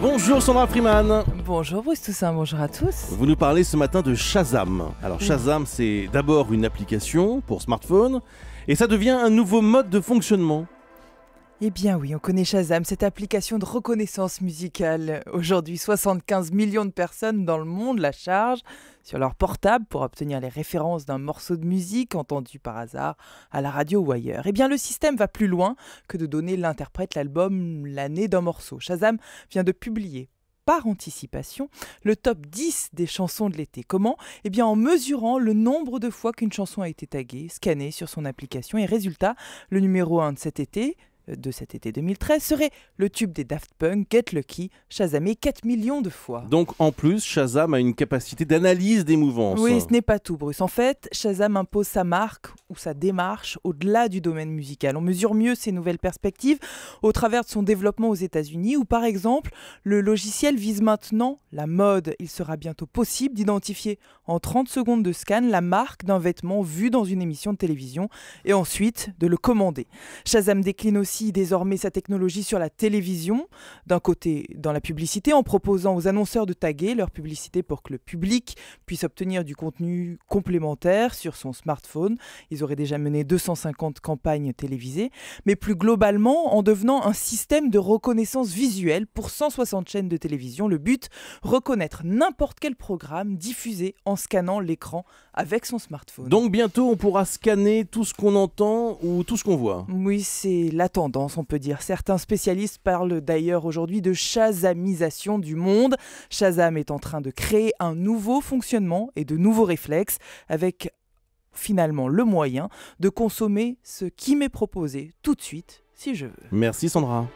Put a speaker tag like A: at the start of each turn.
A: Bonjour Sandra Freeman. Bonjour Bruce Toussaint, bonjour à tous. Vous nous parlez ce matin de Shazam. Alors Shazam, c'est d'abord une application pour smartphone et ça devient un nouveau mode de fonctionnement.
B: Eh bien oui, on connaît Shazam, cette application de reconnaissance musicale. Aujourd'hui, 75 millions de personnes dans le monde la chargent sur leur portable pour obtenir les références d'un morceau de musique entendu par hasard à la radio ou ailleurs. Eh bien le système va plus loin que de donner l'interprète l'album, l'année d'un morceau. Shazam vient de publier par anticipation le top 10 des chansons de l'été. Comment Eh bien en mesurant le nombre de fois qu'une chanson a été taguée, scannée sur son application. Et résultat, le numéro 1 de cet été, de cet été 2013 serait le tube des Daft Punk, Get Lucky, Shazamé 4 millions de fois.
A: Donc en plus, Shazam a une capacité d'analyse des mouvances. Oui, ce
B: n'est pas tout, Bruce. En fait, Shazam impose sa marque ou sa démarche au-delà du domaine musical. On mesure mieux ses nouvelles perspectives au travers de son développement aux États-Unis, où par exemple, le logiciel vise maintenant la mode. Il sera bientôt possible d'identifier en 30 secondes de scan la marque d'un vêtement vu dans une émission de télévision et ensuite de le commander. Shazam décline aussi désormais sa technologie sur la télévision, d'un côté dans la publicité, en proposant aux annonceurs de taguer leur publicité pour que le public puisse obtenir du contenu complémentaire sur son smartphone. Ils auraient déjà mené 250 campagnes télévisées, mais plus globalement en devenant un système de reconnaissance visuelle pour 160 chaînes de télévision. Le but, reconnaître n'importe quel programme diffusé en scannant l'écran avec son smartphone. Donc bientôt on pourra scanner tout ce qu'on entend ou tout ce qu'on voit. Oui, c'est l'attente on peut dire. Certains spécialistes parlent d'ailleurs aujourd'hui de chazamisation du monde. Shazam est en train de créer un nouveau fonctionnement et de nouveaux réflexes avec finalement le moyen de consommer ce qui m'est proposé tout de suite si je veux.
A: Merci Sandra.